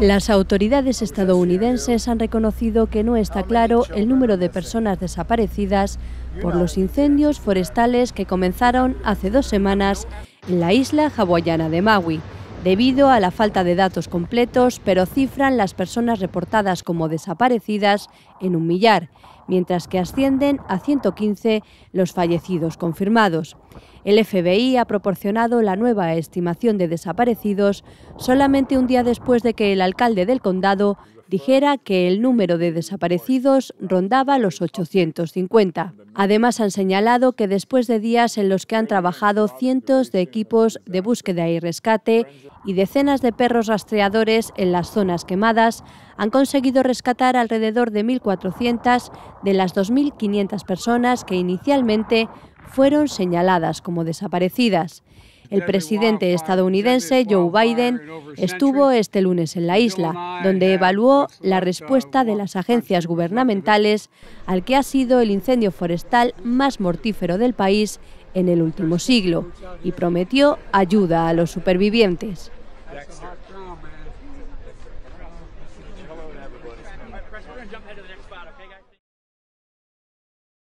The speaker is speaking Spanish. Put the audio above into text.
Las autoridades estadounidenses han reconocido que no está claro el número de personas desaparecidas por los incendios forestales que comenzaron hace dos semanas en la isla hawaiana de Maui debido a la falta de datos completos, pero cifran las personas reportadas como desaparecidas en un millar, mientras que ascienden a 115 los fallecidos confirmados. El FBI ha proporcionado la nueva estimación de desaparecidos solamente un día después de que el alcalde del condado dijera que el número de desaparecidos rondaba los 850. Además, han señalado que después de días en los que han trabajado cientos de equipos de búsqueda y rescate y decenas de perros rastreadores en las zonas quemadas, han conseguido rescatar alrededor de 1.400 de las 2.500 personas que inicialmente fueron señaladas como desaparecidas. El presidente estadounidense Joe Biden estuvo este lunes en la isla, donde evaluó la respuesta de las agencias gubernamentales al que ha sido el incendio forestal más mortífero del país en el último siglo y prometió ayuda a los supervivientes.